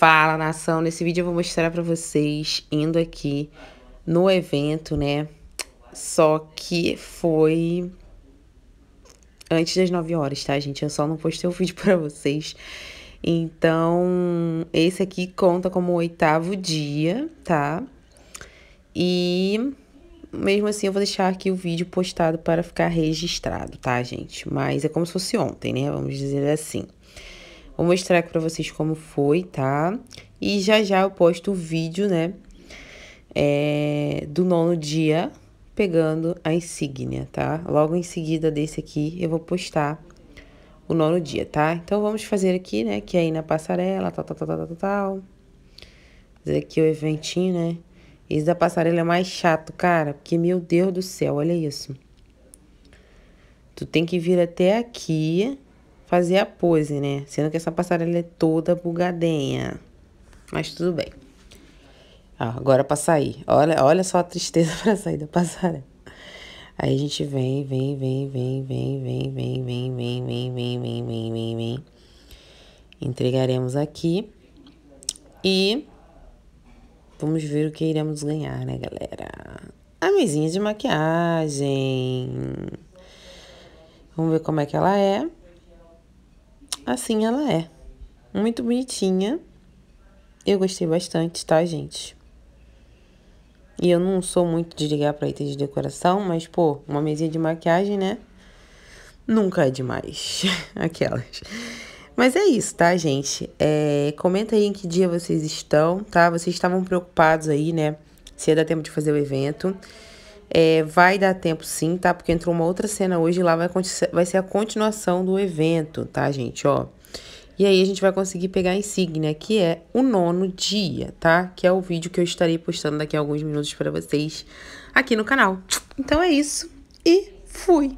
Fala nação, nesse vídeo eu vou mostrar pra vocês indo aqui no evento, né? Só que foi antes das 9 horas, tá, gente? Eu só não postei o vídeo pra vocês. Então, esse aqui conta como o oitavo dia, tá? E mesmo assim eu vou deixar aqui o vídeo postado para ficar registrado, tá, gente? Mas é como se fosse ontem, né? Vamos dizer assim. Vou mostrar aqui pra vocês como foi, tá? E já já eu posto o vídeo, né? É, do nono dia, pegando a insígnia, tá? Logo em seguida desse aqui, eu vou postar o nono dia, tá? Então, vamos fazer aqui, né? Que aí é na passarela, tal, tal, tal, tal, tal, tal. Fazer aqui o eventinho, né? Esse da passarela é mais chato, cara. Porque, meu Deus do céu, olha isso. Tu tem que vir até aqui fazer a pose, né? Sendo que essa passarela é toda bugadinha. Mas tudo bem. Ah, agora pra sair. Olha, olha só a tristeza pra sair da passarela. Aí a gente vem, vem, vem, vem, vem, vem, vem, vem, vem, vem, vem, vem, vem, vem, vem. Entregaremos aqui. E vamos ver o que iremos ganhar, né, galera? A mesinha de maquiagem. Vamos ver como é que ela é assim ela é. Muito bonitinha. Eu gostei bastante, tá, gente? E eu não sou muito de ligar pra itens de decoração, mas, pô, uma mesinha de maquiagem, né? Nunca é demais. Aquelas. Mas é isso, tá, gente? É, comenta aí em que dia vocês estão, tá? Vocês estavam preocupados aí, né? Se ia dar tempo de fazer o evento. É, vai dar tempo sim, tá? Porque entrou uma outra cena hoje e lá vai, vai ser a continuação do evento, tá, gente? Ó. E aí a gente vai conseguir pegar a insígnia, que é o nono dia, tá? Que é o vídeo que eu estarei postando daqui a alguns minutos para vocês aqui no canal. Então é isso e fui!